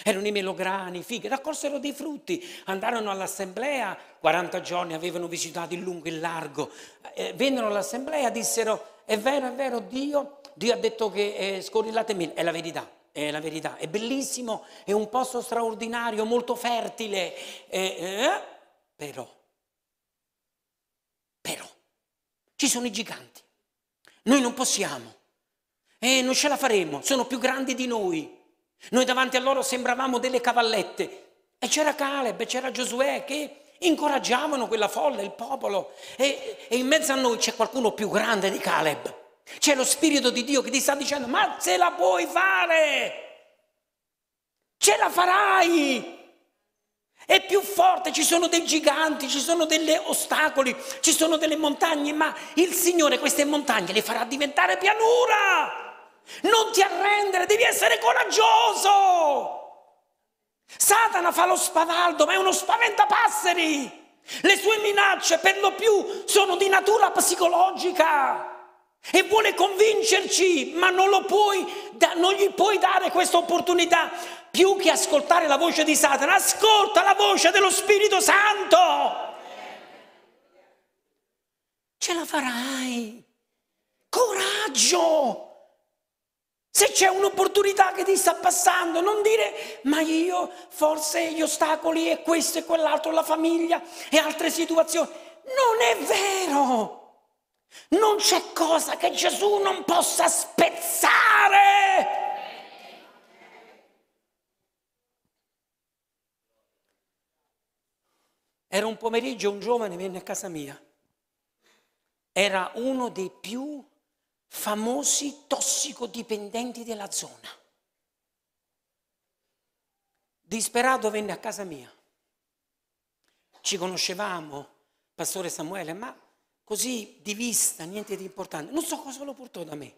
A: Erano i melograni, fighe, raccolsero dei frutti, andarono all'assemblea, 40 giorni avevano visitato il lungo e il largo, eh, vennero all'assemblea, dissero è vero, è vero, Dio, Dio ha detto che eh, scorri mille, è la verità è la verità, è bellissimo, è un posto straordinario, molto fertile, eh, eh, eh, però, però, ci sono i giganti, noi non possiamo, eh, non ce la faremo, sono più grandi di noi, noi davanti a loro sembravamo delle cavallette e c'era Caleb, c'era Giosuè che incoraggiavano quella folla, il popolo e, e in mezzo a noi c'è qualcuno più grande di Caleb c'è lo Spirito di Dio che ti sta dicendo, ma ce la puoi fare, ce la farai. È più forte, ci sono dei giganti, ci sono degli ostacoli, ci sono delle montagne, ma il Signore queste montagne le farà diventare pianura. Non ti arrendere, devi essere coraggioso. Satana fa lo spavaldo, ma è uno spaventapasseri. Le sue minacce per lo più sono di natura psicologica e vuole convincerci, ma non, puoi, non gli puoi dare questa opportunità più che ascoltare la voce di Satana, ascolta la voce dello Spirito Santo. Ce la farai. Coraggio. Se c'è un'opportunità che ti sta passando, non dire ma io forse gli ostacoli e questo e quell'altro, la famiglia e altre situazioni. Non è vero. Non c'è cosa che Gesù non possa spezzare. Era un pomeriggio, un giovane venne a casa mia. Era uno dei più famosi tossicodipendenti della zona. Disperato venne a casa mia. Ci conoscevamo, pastore Samuele, ma così di vista, niente di importante. Non so cosa lo portò da me.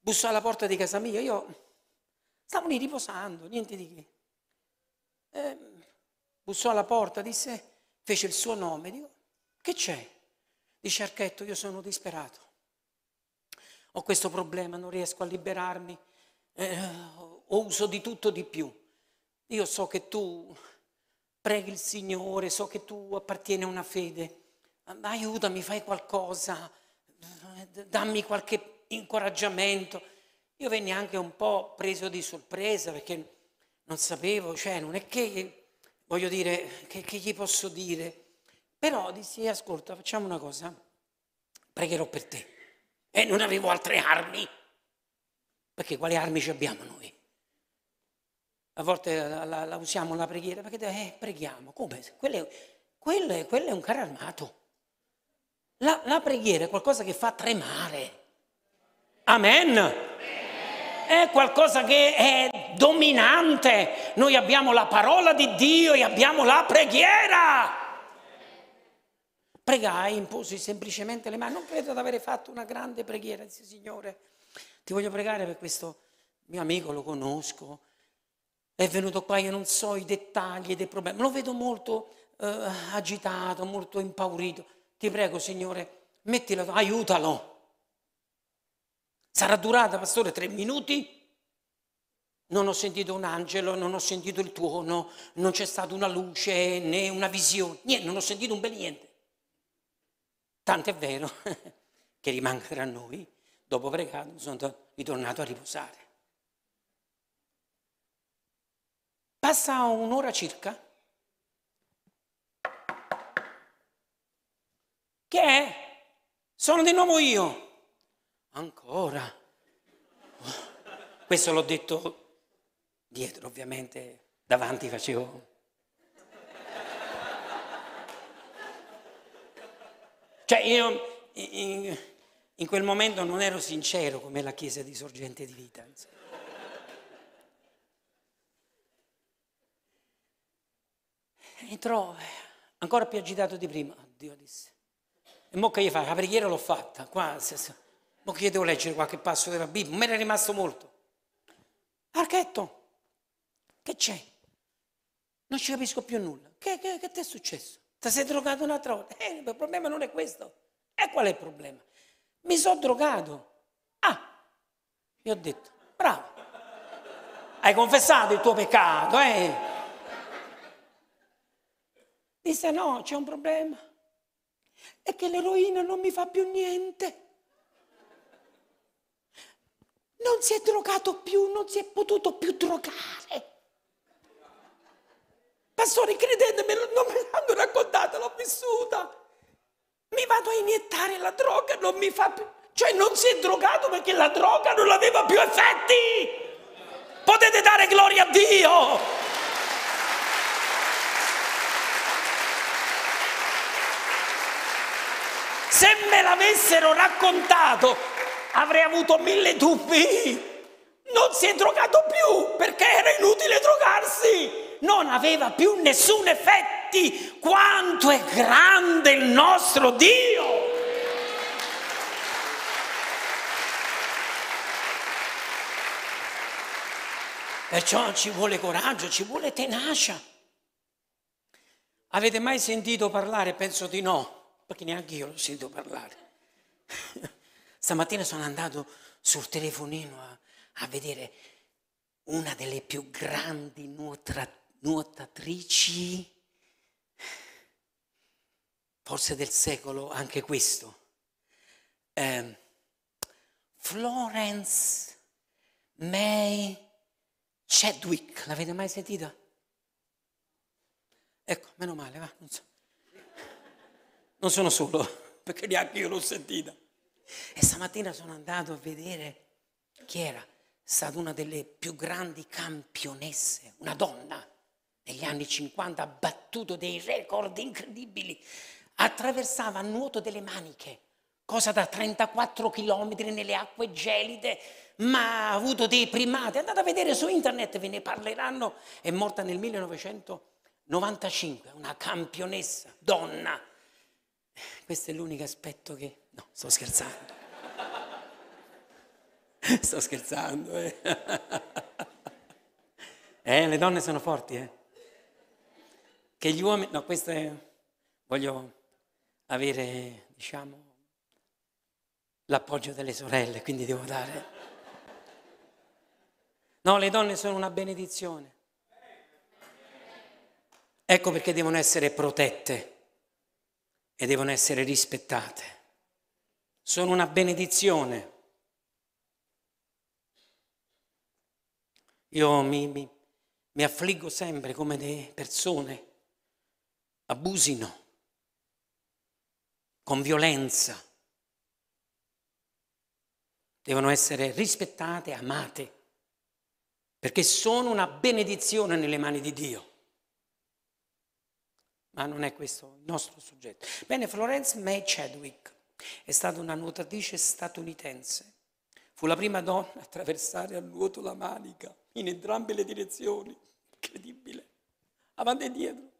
A: Bussò alla porta di casa mia, io stavo lì riposando, niente di che. E eh, bussò alla porta, disse, fece il suo nome, dico, che c'è? Dice Archetto, io sono disperato, ho questo problema, non riesco a liberarmi, eh, ho uso di tutto di più. Io so che tu preghi il Signore, so che tu appartieni a una fede aiutami, fai qualcosa, dammi qualche incoraggiamento. Io venni anche un po' preso di sorpresa perché non sapevo, cioè non è che, voglio dire, che, che gli posso dire. Però dissi, ascolta, facciamo una cosa, pregherò per te. E non avevo altre armi, perché quali armi ci abbiamo noi? A volte la, la, la usiamo la preghiera perché eh, preghiamo, come? Quello è, quello, è, quello è un carro armato. La, la preghiera è qualcosa che fa tremare. Amen è qualcosa che è dominante. Noi abbiamo la parola di Dio e abbiamo la preghiera. Pregai, imposi semplicemente le mani. Non credo di avere fatto una grande preghiera. Disse, Signore, ti voglio pregare per questo mio amico, lo conosco. È venuto qua, io non so i dettagli dei problemi. Lo vedo molto eh, agitato, molto impaurito ti prego Signore, mettilo, aiutalo. Sarà durata, pastore, tre minuti? Non ho sentito un angelo, non ho sentito il tuono, non c'è stata una luce né una visione, niente, non ho sentito un bel niente. Tanto è vero che rimanga tra noi, dopo pregato sono ritornato a riposare. Passa un'ora circa Che è? Sono di nuovo io. Ancora. Questo l'ho detto dietro, ovviamente, davanti facevo. Cioè io in, in quel momento non ero sincero come la chiesa di sorgente di vita. Insomma. entrò eh, ancora più agitato di prima. Oddio, disse. E mo che gli fa? La preghiera l'ho fatta, qua, mo che gli devo leggere qualche passo della Bibbia, me ne è rimasto molto. Archetto, che c'è? Non ci capisco più nulla. Che, che, che ti è successo? Ti sei drogato un'altra volta? Eh, il problema non è questo. E eh, qual è il problema? Mi sono drogato. Ah, gli ho detto, bravo. Hai confessato il tuo peccato, eh? Disse no, c'è un problema è che l'eroina non mi fa più niente. Non si è drogato più, non si è potuto più drogare. Pastore, credetemi, non me l'hanno raccontata, l'ho vissuta. Mi vado a iniettare la droga, non mi fa più... Cioè non si è drogato perché la droga non aveva più effetti. Potete dare gloria a Dio. Se me l'avessero raccontato avrei avuto mille dubbi. Non si è drogato più perché era inutile drogarsi. Non aveva più nessun effetto. Quanto è grande il nostro Dio! Perciò ci vuole coraggio, ci vuole tenacia. Avete mai sentito parlare, penso di no, perché neanche io l'ho sentito parlare. Stamattina sono andato sul telefonino a, a vedere una delle più grandi nuotra, nuotatrici, forse del secolo, anche questo. Eh, Florence May Chadwick, l'avete mai sentita? Ecco, meno male, va, non so non sono solo, perché neanche io l'ho sentita. E stamattina sono andato a vedere chi era stata una delle più grandi campionesse, una donna negli anni 50 ha battuto dei record incredibili, attraversava a nuoto delle maniche, cosa da 34 km nelle acque gelide, ma ha avuto dei primati, andate a vedere su internet, ve ne parleranno, è morta nel 1995, una campionessa, donna, questo è l'unico aspetto che... No, sto scherzando. sto scherzando, eh. eh, le donne sono forti, eh. Che gli uomini... No, questo è... Voglio avere, diciamo, l'appoggio delle sorelle, quindi devo dare... No, le donne sono una benedizione. Ecco perché devono essere protette e devono essere rispettate. Sono una benedizione. Io mi, mi, mi affliggo sempre come le persone abusino con violenza. Devono essere rispettate, amate, perché sono una benedizione nelle mani di Dio ma non è questo il nostro soggetto. Bene, Florence May Chadwick è stata una nuotatrice statunitense. Fu la prima donna a attraversare a nuoto la Manica in entrambe le direzioni. Incredibile. Avanti e dietro.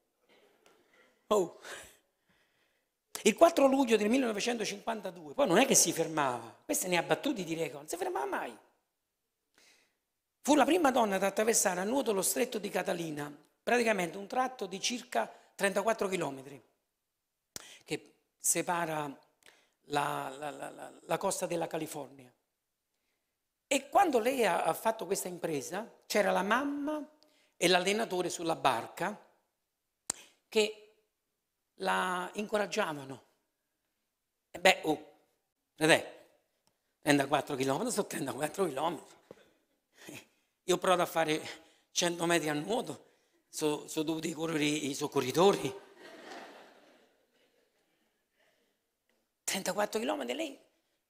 A: Oh. Il 4 luglio del 1952, poi non è che si fermava, questa ne ha battuti di record, non si fermava mai. Fu la prima donna ad attraversare a nuoto lo stretto di Catalina, praticamente un tratto di circa 34 chilometri che separa la, la, la, la, costa della California. E quando lei ha, ha fatto questa impresa c'era la mamma e l'allenatore sulla barca che la incoraggiavano. E beh, oh, vedete, 34 km sono 34 km. Io provo a fare 100 metri a nuoto sono so dovuti correre i soccorritori. 34 km lei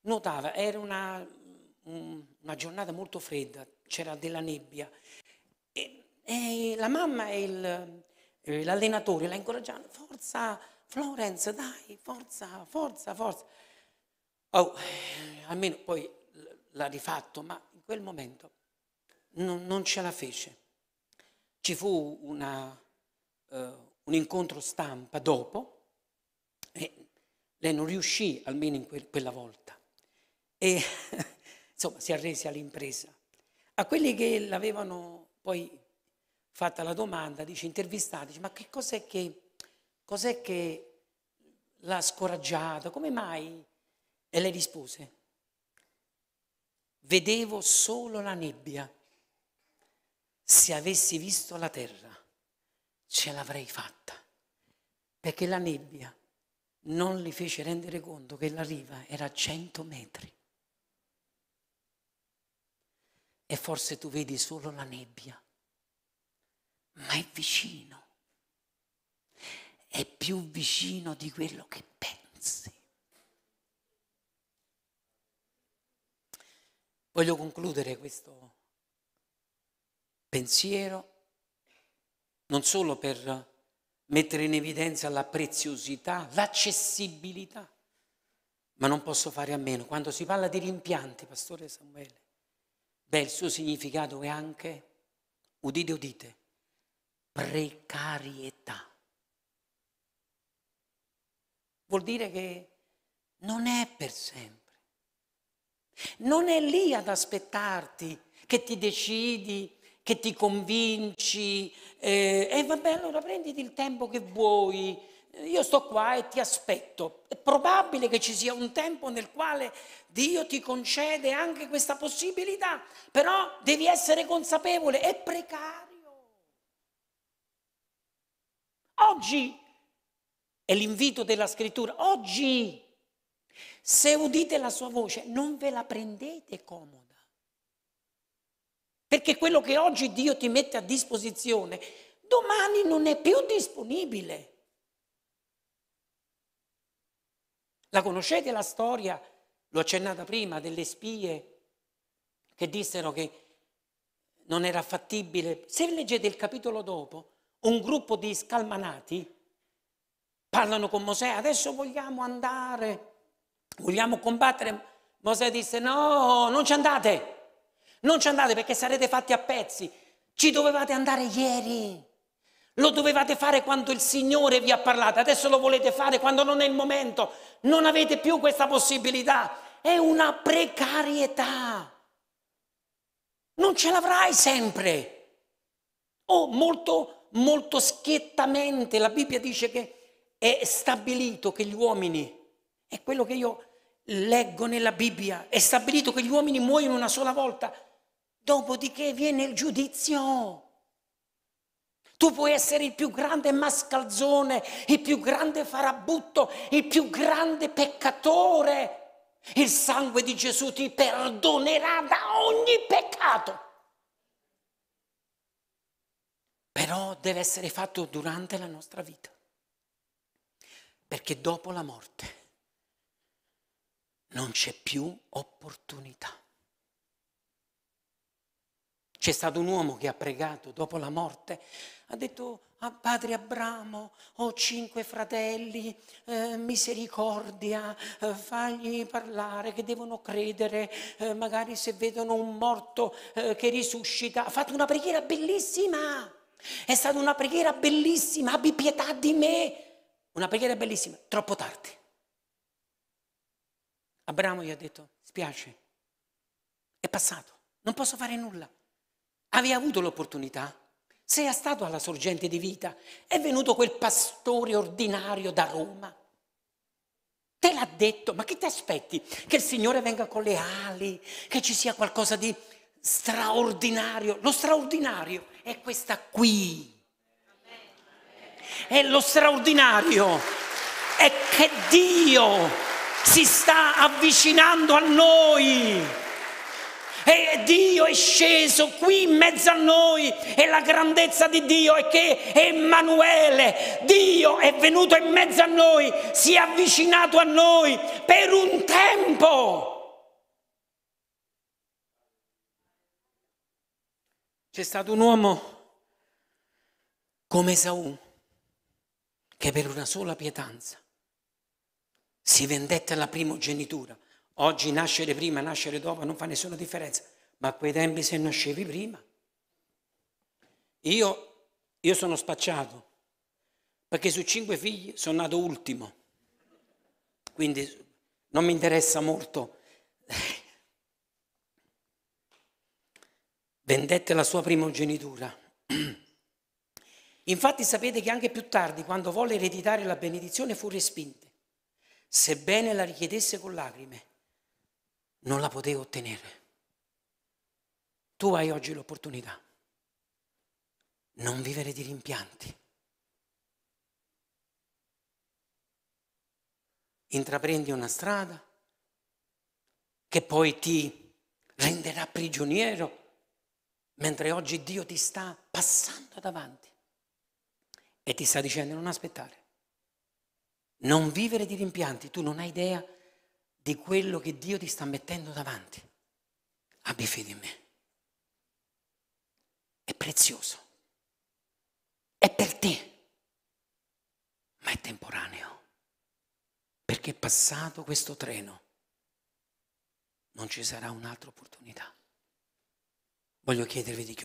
A: notava, era una, una giornata molto fredda, c'era della nebbia e, e la mamma e il, l'allenatore la incoraggiavano, forza Florence, dai, forza, forza, forza. Oh, almeno poi l'ha rifatto, ma in quel momento non, non ce la fece. Ci fu una, uh, un incontro stampa dopo e lei non riuscì, almeno in que- quella volta, e insomma si arrese all'impresa. A quelli che l'avevano poi fatta la domanda, dice intervistata, dice ma che cos'è che, cos'è che l'ha scoraggiata, come mai? E lei rispose, vedevo solo la nebbia se avessi visto la terra, ce l'avrei fatta, perché la nebbia non li fece rendere conto che la riva era a 100 metri. E forse tu vedi solo la nebbia, ma è vicino, è più vicino di quello che pensi. Voglio concludere questo pensiero, non solo per mettere in evidenza la preziosità, l'accessibilità, ma non posso fare a meno. Quando si parla di rimpianti, Pastore Samuele, beh, il suo significato è anche, udite, udite, precarietà. Vuol dire che non è per sempre. Non è lì ad aspettarti che ti decidi che ti convinci eh, e vabbè allora prenditi il tempo che vuoi, io sto qua e ti aspetto. È probabile che ci sia un tempo nel quale Dio ti concede anche questa possibilità, però devi essere consapevole, è precario. Oggi è l'invito della scrittura, oggi se udite la sua voce non ve la prendete comodo. Perché quello che oggi Dio ti mette a disposizione, domani non è più disponibile. La conoscete la storia, l'ho accennata prima, delle spie che dissero che non era fattibile. Se leggete il capitolo dopo, un gruppo di scalmanati parlano con Mosè, adesso vogliamo andare, vogliamo combattere. Mosè disse no, non ci andate non ci andate perché sarete fatti a pezzi. Ci dovevate andare ieri. Lo dovevate fare quando il Signore vi ha parlato. Adesso lo volete fare quando non è il momento. Non avete più questa possibilità. È una precarietà. Non ce l'avrai sempre. O oh, molto, molto schiettamente. La Bibbia dice che è stabilito che gli uomini, è quello che io leggo nella Bibbia, è stabilito che gli uomini muoiono una sola volta Dopodiché viene il giudizio. Tu puoi essere il più grande mascalzone, il più grande farabutto, il più grande peccatore. Il sangue di Gesù ti perdonerà da ogni peccato. Però deve essere fatto durante la nostra vita. Perché dopo la morte non c'è più opportunità. C'è stato un uomo che ha pregato dopo la morte, ha detto a ah, padre Abramo ho cinque fratelli, eh, misericordia, eh, fagli parlare che devono credere, eh, magari se vedono un morto eh, che risuscita. Ha fatto una preghiera bellissima, è stata una preghiera bellissima, abbi pietà di me. Una preghiera bellissima, troppo tardi. Abramo gli ha detto, spiace, è passato, non posso fare nulla. Avevi avuto l'opportunità, Sei stato alla sorgente di vita, è venuto quel pastore ordinario da Roma. Te l'ha detto, ma che ti aspetti? Che il Signore venga con le ali, che ci sia qualcosa di straordinario. Lo straordinario è questa qui. E lo straordinario è che Dio si sta avvicinando a noi. E Dio è sceso qui in mezzo a noi e la grandezza di Dio è che Emanuele, Dio è venuto in mezzo a noi, si è avvicinato a noi per un tempo. C'è stato un uomo come Esaù che per una sola pietanza si vendette la primogenitura Oggi nascere prima, nascere dopo non fa nessuna differenza, ma a quei tempi se nascevi prima. Io, io sono spacciato perché su cinque figli sono nato ultimo, quindi non mi interessa molto. Vendette la sua primogenitura. Infatti sapete che anche più tardi, quando volle ereditare la benedizione, fu respinta, sebbene la richiedesse con lacrime non la potevo ottenere. Tu hai oggi l'opportunità. Non vivere di rimpianti. Intraprendi una strada che poi ti renderà prigioniero, mentre oggi Dio ti sta passando davanti e ti sta dicendo non aspettare. Non vivere di rimpianti, tu non hai idea di quello che Dio ti sta mettendo davanti. Abbi fede in me. È prezioso. È per te. Ma è temporaneo. Perché passato questo treno non ci sarà un'altra opportunità. Voglio chiedervi di chiudere.